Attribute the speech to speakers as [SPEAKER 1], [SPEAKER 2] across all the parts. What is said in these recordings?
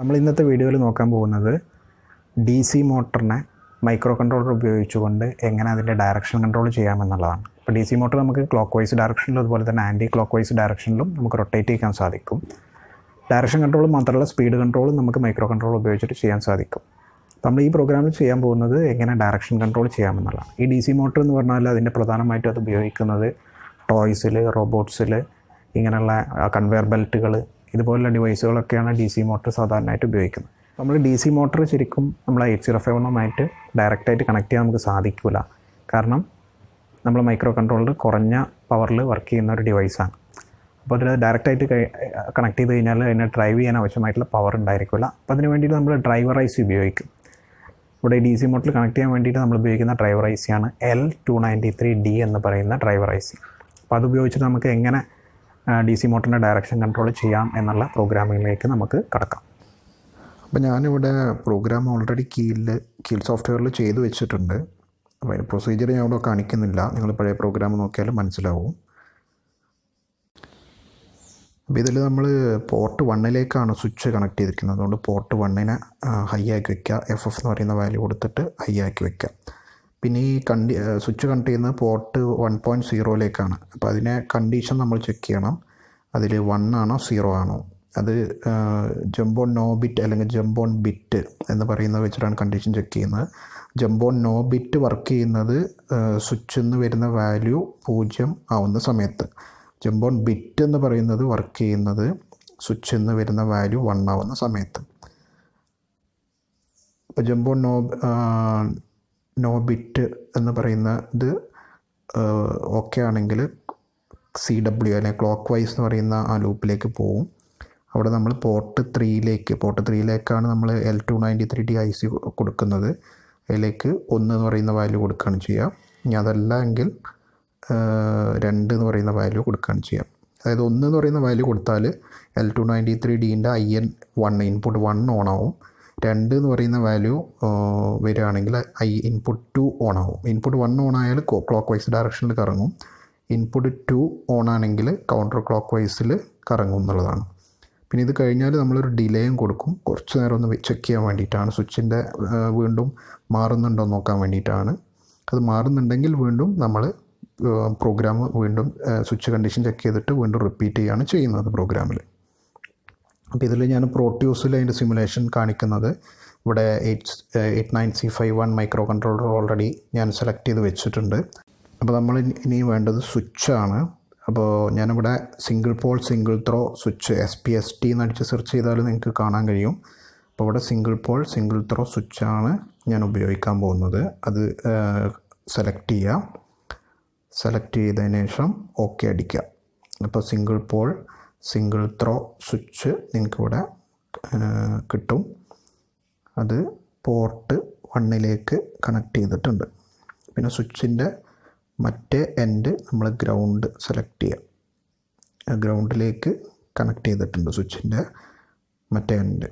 [SPEAKER 1] നമ്മൾ ഇന്നത്തെ വീഡിയോയിൽ നോക്കാൻ പോകുന്നത് ഡി സി മോട്ടറിനെ മൈക്രോ കൺട്രോളർ ഉപയോഗിച്ചുകൊണ്ട് എങ്ങനെ അതിൻ്റെ ഡയറക്ഷൻ കൺട്രോൾ ചെയ്യാമെന്നുള്ളതാണ് ഇപ്പോൾ ഡി സി മോട്ടർ നമുക്ക് ക്ലോക്ക് വൈസ് ഡയറക്ഷനിലും അതുപോലെ തന്നെ ആൻറ്റി ക്ലോക്ക് വൈസ് ഡയറക്ഷനിലും നമുക്ക് റൊട്ടേറ്റ് ചെയ്യാൻ സാധിക്കും ഡയറക്ഷൻ കൺട്രോൾ മാത്രമല്ല സ്പീഡ് കൺട്രോളും നമുക്ക് മൈക്രോ കൺട്രോൾ ഉപയോഗിച്ചിട്ട് ചെയ്യാൻ സാധിക്കും നമ്മൾ ഈ പ്രോഗ്രാമിൽ ചെയ്യാൻ പോകുന്നത് എങ്ങനെ ഡയറക്ഷൻ കൺട്രോൾ ചെയ്യാമെന്നുള്ളതാണ് ഈ ഡി സി മോട്ടർ എന്ന് പറഞ്ഞാൽ അതിൻ്റെ പ്രധാനമായിട്ടും അത് ഉപയോഗിക്കുന്നത് ടോയ്സിൽ റോബോട്ട്സിൽ ഇങ്ങനെയുള്ള കൺവെയർ ബെൽറ്റുകൾ ഇതുപോലുള്ള ഡിവൈസുകളൊക്കെയാണ് ഡി സി മോട്ടർ സാധാരണയായിട്ട് ഉപയോഗിക്കുന്നത് നമ്മൾ ഡി സി മോട്ടറ് ശരിക്കും നമ്മൾ എയ്റ്റ് സീറോ ഫൈവ് ഒന്നുമായിട്ട് ഡയറക്റ്റായിട്ട് കണക്ട് ചെയ്യാൻ നമുക്ക് സാധിക്കില്ല കാരണം നമ്മൾ മൈക്രോ കൺട്രോളർ കുറഞ്ഞ പവറിൽ വർക്ക് ചെയ്യുന്ന ഒരു ഡിവൈസാണ് അപ്പോൾ അതിൽ ഡയറക്റ്റായിട്ട് കണക്ട് ചെയ്ത് കഴിഞ്ഞാൽ അതിനെ ഡ്രൈവ് ചെയ്യാൻ ആവശ്യമായിട്ടുള്ള പവർ ഉണ്ടായിരിക്കില്ല അപ്പോൾ അതിന് വേണ്ടിയിട്ട് നമ്മൾ ഡ്രൈവർ ഐസ് ഉപയോഗിക്കും ഇവിടെ ഡി സി മോട്ടറിൽ കണക്ട് ചെയ്യാൻ വേണ്ടിയിട്ട് നമ്മൾ ഉപയോഗിക്കുന്ന ഡ്രൈവർ ഐസിയാണ് L two ninety three D എന്ന് പറയുന്ന ഡ്രൈവർ ഐസി അപ്പോൾ അപ്പോൾ അതുപയോഗിച്ചിട്ട് നമുക്ക് എങ്ങനെ ഡി സി മോട്ടറിൻ്റെ ഡയറക്ഷൻ കൺട്രോൾ ചെയ്യാം എന്നുള്ള പ്രോഗ്രാമിങ്ങിലേക്ക് നമുക്ക് കടക്കാം അപ്പോൾ ഞാനിവിടെ പ്രോഗ്രാം ഓൾറെഡി കീഴിൽ കീൽ സോഫ്റ്റ്വെയറിൽ ചെയ്തു വെച്ചിട്ടുണ്ട് അപ്പോൾ അതിൻ്റെ പ്രൊസീജിയർ ഞാൻ ഇവിടെ കാണിക്കുന്നില്ല നിങ്ങൾ പഴയ പ്രോഗ്രാം നോക്കിയാലും മനസ്സിലാവും അപ്പോൾ ഇതിൽ നമ്മൾ പോർട്ട് വണ്ണിലേക്കാണ് സ്വിച്ച് കണക്ട് ചെയ്തിരിക്കുന്നത് അതുകൊണ്ട് പോർട്ട് വണ്ണിനെ ഹൈ ആക്കി വയ്ക്കുക എഫ് എഫ് എന്ന് പറയുന്ന വാല്യൂ കൊടുത്തിട്ട് ഹൈ ആക്കി വയ്ക്കുക പിന്നെ ഈ കണ്ടി സ്വിച്ച് കണക്ട് ചെയ്യുന്ന പോർട്ട് വൺ പോയിൻറ്റ് സീറോയിലേക്കാണ് അപ്പോൾ അതിനെ കണ്ടീഷൻ നമ്മൾ ചെക്ക് ചെയ്യണം അതിൽ വൺ ആണോ സീറോ ആണോ അത് ജംബോൺ നോ ബിറ്റ് അല്ലെങ്കിൽ ജംബോൺ ബിറ്റ് എന്ന് പറയുന്നത് വെച്ചിട്ടാണ് കണ്ടീഷൻ ചെക്ക് ചെയ്യുന്നത് ജംബോൺ നോ ബിറ്റ് വർക്ക് ചെയ്യുന്നത് സ്വിച്ചിൽ നിന്ന് വരുന്ന വാല്യൂ പൂജ്യം ആവുന്ന സമയത്ത് ജംബോൺ ബിറ്റ് എന്ന് പറയുന്നത് വർക്ക് ചെയ്യുന്നത് സ്വിച്ചിൽ നിന്ന് വരുന്ന വാല്യൂ വൺ ആവുന്ന സമയത്ത് അപ്പോൾ ജംബോൺ നോ നോ ബിറ്റ് എന്ന് പറയുന്ന ഇത് ഓക്കെ ആണെങ്കിൽ സി ഡബ്ല്യു അല്ലെങ്കിൽ ക്ലോക്ക് വൈസ് എന്ന് പറയുന്ന ആ ലൂപ്പിലേക്ക് പോവും അവിടെ നമ്മൾ പോർട്ട് ത്രീയിലേക്ക് പോർട്ട് ത്രീയിലേക്കാണ് നമ്മൾ L two ninety three D I C കൊടുക്കുന്നത് അതിലേക്ക് ഒന്ന് എന്ന് പറയുന്ന വാല്യൂ കൊടുക്കുകയാണ് ചെയ്യുക ഇനി അതല്ല എങ്കിൽ രണ്ട് എന്ന് പറയുന്ന വാല്യൂ കൊടുക്കുകയാണ് ചെയ്യുക അതായത് ഒന്ന് എന്ന് പറയുന്ന വാല്യൂ കൊടുത്താൽ എൽ ടു നയൻറ്റി ത്രീ ഡീൻ്റെ I N one input one on ആവും രണ്ട് എന്ന് പറയുന്ന വാല്യൂ വരികയാണെങ്കിൽ ഐ ഇൻപുട്ട് ടു ഓൺ ആവും ഇൻപുട്ട് വൺ ഓൺ ആയാൽ ക്ലോക്ക് വൈസ് ഡയറക്ഷനിൽ കറങ്ങും ഇൻപുട്ട് ടു ഓൺ ആണെങ്കിൽ കൗണ്ടർ ക്ലോക്ക് വൈസിൽ കറങ്ങും എന്നുള്ളതാണ് പിന്നെ ഇത് കഴിഞ്ഞാൽ നമ്മളൊരു ഡിലേയും കൊടുക്കും കുറച്ച് നേരം ഒന്ന് ചെക്ക് ചെയ്യാൻ വേണ്ടിയിട്ടാണ് സ്വിച്ചിൻ്റെ വീണ്ടും മാറുന്നുണ്ടോ എന്ന് നോക്കാൻ വേണ്ടിയിട്ടാണ് അത് മാറുന്നുണ്ടെങ്കിൽ വീണ്ടും നമ്മൾ പ്രോഗ്രാം വീണ്ടും സ്വിച്ച് കണ്ടീഷൻ ചെക്ക് ചെയ്തിട്ട് വീണ്ടും റിപ്പീറ്റ് ചെയ്യുകയാണ് ചെയ്യുന്നത് പ്രോഗ്രാമിൽ അപ്പോൾ ഇതിൽ ഞാൻ പ്രോട്യൂസിൽ അതിൻ്റെ സിമുലേഷൻ കാണിക്കുന്നത് ഇവിടെ eight eight nine C five one microcontroller already ഞാൻ സെലക്ട് ചെയ്ത് വെച്ചിട്ടുണ്ട് അപ്പോൾ നമ്മൾ ഇനി വേണ്ടത് സ്വിച്ചാണ് അപ്പോൾ ഞാനിവിടെ single pole single throw switch S P S T അടിച്ച് സെർച്ച് ചെയ്താൽ നിങ്ങൾക്ക് കാണാൻ കഴിയും അപ്പോൾ ഇവിടെ സിംഗിൾ പോൾ സിംഗിൾ ത്രോ സ്വിച്ചാണ് ഞാൻ ഉപയോഗിക്കാൻ പോകുന്നത് അത് സെലക്ട് ചെയ്യാം സെലക്ട് ചെയ്തതിന് ശേഷം ഓക്കെ അടിക്കുക അപ്പോൾ single pole single throw switch നിങ്ങൾക്കിവിടെ കിട്ടും അത് പോർട്ട് വണ്ണിലേക്ക് കണക്ട് ചെയ്തിട്ടുണ്ട് പിന്നെ സ്വിച്ചിൻ്റെ മറ്റേ എൻഡ് നമ്മൾ ഗ്രൗണ്ട് സെലക്ട് ചെയ്യുക ഗ്രൗണ്ടിലേക്ക് കണക്ട് ചെയ്തിട്ടുണ്ട് സ്വിച്ചിൻ്റെ മറ്റേ എൻഡ്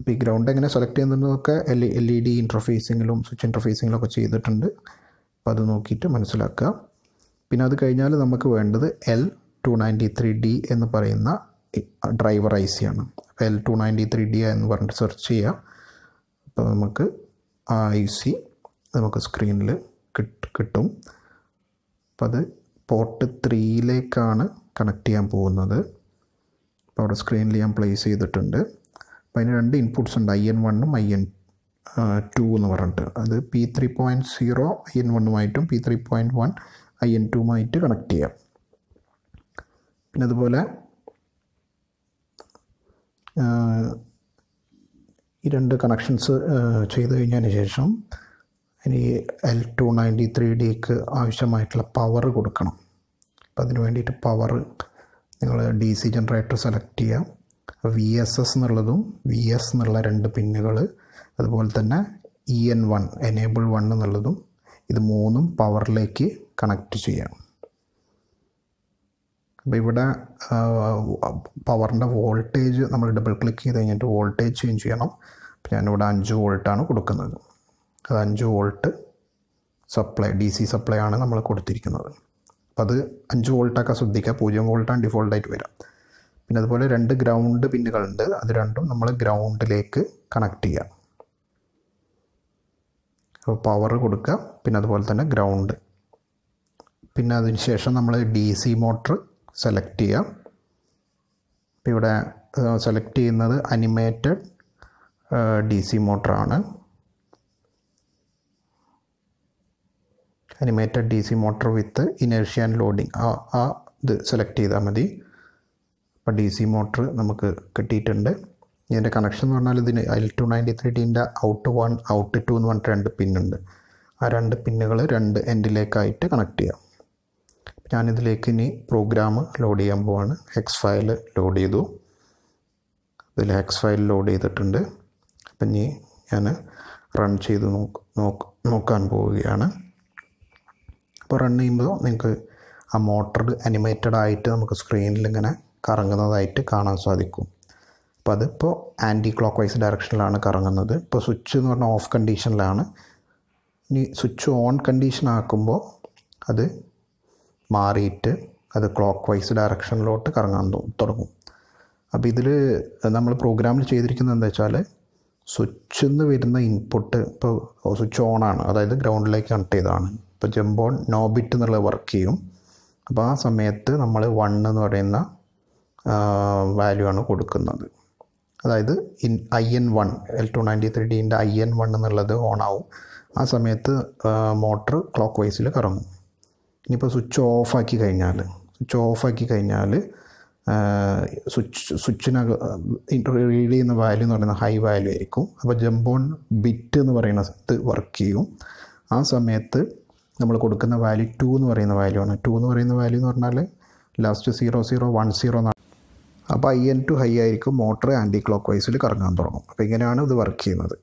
[SPEAKER 1] അപ്പോൾ ഈ ഗ്രൗണ്ട് എങ്ങനെ സെലക്ട് ചെയ്യുന്നതെന്നൊക്കെ എൽ എൽ ഇ ഡി ഇൻ്റർഫേസിങ്ങിലും സ്വിച്ച് ഇൻ്റർഫേസിങ്ങിലും ഒക്കെ ചെയ്തിട്ടുണ്ട് അപ്പോൾ അത് നോക്കിയിട്ട് മനസ്സിലാക്കുക പിന്നെ അത് കഴിഞ്ഞാൽ നമുക്ക് വേണ്ടത് L two ninety three D എന്ന് പറയുന്ന ഡ്രൈവർ ഐ സി ആണ് അപ്പോൾ L two ninety three D എന്ന് പറഞ്ഞിട്ട് സെർച്ച് ചെയ്യാം അപ്പോൾ നമുക്ക് ആ ഐ സി നമുക്ക് സ്ക്രീനിൽ കിട്ട് കിട്ടും അപ്പോൾ അത് പോർട്ട് ത്രീയിലേക്കാണ് കണക്ട് ചെയ്യാൻ പോകുന്നത് അപ്പോൾ അവിടെ സ്ക്രീനിൽ ഞാൻ പ്ലേസ് ചെയ്തിട്ടുണ്ട് അപ്പോൾ അതിന് രണ്ട് ഇൻപുട്സ് ഉണ്ട് ഐ എൻ വണ്ണും ഐ എൻ ടു എന്ന് പറഞ്ഞിട്ട് അത് P three point zero I N വണ്ണുമായിട്ടും P three point one I N ടുമായിട്ട് കണക്ട് ചെയ്യാം പിന്നെ അതുപോലെ ഈ രണ്ട് കണക്ഷൻസ് ചെയ്തു കഴിഞ്ഞതിന് ശേഷം ഇനി എൽ ടു നയൻറ്റി ത്രീ ഡിക്ക് ആവശ്യമായിട്ടുള്ള പവർ കൊടുക്കണം അപ്പോൾ അതിന് വേണ്ടിയിട്ട് പവർ നിങ്ങൾ ഡി സി ജനറേറ്റർ സെലക്ട് ചെയ്യുക വി എസ് എസ് എന്നുള്ളതും വി എസ് എന്നുള്ള രണ്ട് പിന്നുകൾ അതുപോലെ തന്നെ E N one enable one എന്നുള്ളതും ഇത് മൂന്നും പവറിലേക്ക് കണക്റ്റ് ചെയ്യാം അപ്പോൾ ഇവിടെ പവറിൻ്റെ വോൾട്ടേജ് നമ്മൾ ഡബിൾ ക്ലിക്ക് ചെയ്ത് കഴിഞ്ഞിട്ട് വോൾട്ടേജ് ചേഞ്ച് ചെയ്യണം അപ്പോൾ ഞാനിവിടെ അഞ്ച് വോൾട്ടാണ് കൊടുക്കുന്നത് അത് അഞ്ച് volt supply D C supply ആണ് നമ്മൾ കൊടുത്തിരിക്കുന്നത് അപ്പോൾ അത് അഞ്ച് വോൾട്ടൊക്കെ ശ്രദ്ധിക്കുക പൂജ്യം വോൾട്ടാണ് ഡിഫോൾട്ടായിട്ട് വരാം പിന്നെ അതുപോലെ രണ്ട് ഗ്രൗണ്ട് പിന്നുകളുണ്ട് അത് രണ്ടും നമ്മൾ ഗ്രൗണ്ടിലേക്ക് കണക്ട് ചെയ്യാം അപ്പോൾ പവർ കൊടുക്കുക പിന്നെ അതുപോലെ തന്നെ ഗ്രൗണ്ട് പിന്നെ അതിന് ശേഷം നമ്മൾ ഡി സി മോട്ടർ സെലക്ട് ചെയ്യാം ഇപ്പോൾ ഇവിടെ സെലക്ട് ചെയ്യുന്നത് അനിമേറ്റഡ് ഡി സി മോട്ടറാണ് animated D C motor with inertia and loading ആ ആ ഇത് സെലക്ട് ചെയ്താൽ മതി അപ്പോൾ ഡി സി മോട്ടർ നമുക്ക് കിട്ടിയിട്ടുണ്ട് ഇതിൻ്റെ കണക്ഷൻ എന്ന് പറഞ്ഞാൽ ഇതിന് എൽ ടു നയൻറ്റി ത്രീ ഡീൻ്റെ ഔട്ട് വൺ ഔട്ട് ടു എന്ന് പറഞ്ഞിട്ട് രണ്ട് പിന്നുണ്ട് ആ രണ്ട് പിന്നുകൾ രണ്ട് എൻഡിലേക്കായിട്ട് കണക്ട് ചെയ്യാം ഞാനിതിലേക്ക് ഇനി പ്രോഗ്രാം ലോഡ് ചെയ്യാൻ പോവാണ് ഹെക്സ് ഫയൽ ലോഡ് ചെയ്തു ഇതിൽ ഹെക്സ് ഫയൽ ലോഡ് ചെയ്തിട്ടുണ്ട് അപ്പം ഇനി ഞാൻ റൺ ചെയ്ത് നോക്ക് നോക്കാൻ പോവുകയാണ് അപ്പോൾ റൺ ചെയ്യുമ്പോൾ നിങ്ങൾക്ക് ആ മോട്ടർഡ് അനിമേറ്റഡ് ആയിട്ട് നമുക്ക് സ്ക്രീനിൽ ഇങ്ങനെ കറങ്ങുന്നതായിട്ട് കാണാൻ സാധിക്കും അപ്പോൾ അതിപ്പോൾ ആൻറ്റി ക്ലോക്ക് വൈസ് ഡയറക്ഷനിലാണ് കറങ്ങുന്നത് ഇപ്പോൾ സ്വിച്ച് എന്ന് പറഞ്ഞാൽ ഓഫ് കണ്ടീഷനിലാണ് ഇനി സ്വിച്ച് ഓൺ കണ്ടീഷൻ ആക്കുമ്പോൾ അത് മാറിയിട്ട് അത് ക്ലോക്ക് വൈസ് ഡയറക്ഷനിലോട്ട് കറങ്ങാൻ തുടങ്ങും അപ്പോൾ ഇതിൽ നമ്മൾ പ്രോഗ്രാമിൽ ചെയ്തിരിക്കുന്നത് എന്താ വെച്ചാൽ സ്വിച്ചിൽ നിന്ന് വരുന്ന ഇൻപുട്ട് ഇപ്പോൾ സ്വിച്ച് ആണ് അതായത് ഗ്രൗണ്ടിലേക്ക് കണക്ട് ചെയ്തതാണ് ഇപ്പോൾ ജമ്പോൺ നോബിറ്റ് എന്നുള്ള വർക്ക് ചെയ്യും അപ്പോൾ ആ സമയത്ത് നമ്മൾ വൺ എന്ന് പറയുന്ന വാല്യൂ ആണ് കൊടുക്കുന്നത് അതായത് in I N one L two ninety three ഡീൻ്റെ ഐ എൻ വൺ എന്നുള്ളത് ആവും ആ സമയത്ത് മോട്ടർ ക്ലോക്ക് വൈസിൽ കറങ്ങും ഇനിയിപ്പോൾ സ്വിച്ച് ഓഫാക്കി കഴിഞ്ഞാൽ സ്വിച്ച് ഓഫാക്കി കഴിഞ്ഞാൽ സ്വിച്ച് സ്വിച്ചിനക റീഡ് ചെയ്യുന്ന വാല്യൂ എന്ന് പറയുന്നത് ഹൈ വാല്യൂ ആയിരിക്കും അപ്പോൾ ജമ്പോൺ ബിറ്റ് എന്ന് പറയുന്നത് വർക്ക് ചെയ്യും ആ സമയത്ത് നമ്മൾ കൊടുക്കുന്ന വാല്യൂ ടു എന്ന് പറയുന്ന വാല്യൂ ആണ് ടു എന്ന് പറയുന്ന വാല്യൂ എന്ന് പറഞ്ഞാൽ last zero zero one zero എന്നാണ് അപ്പോൾ ഐ എൻ ടു ഹൈ ആയിരിക്കും മോട്ടർ ആൻറ്റി ക്ലോക്ക് വൈസിൽ കറങ്ങാൻ തുടങ്ങും അപ്പോൾ ഇങ്ങനെയാണ് ഇത് വർക്ക് ചെയ്യുന്നത്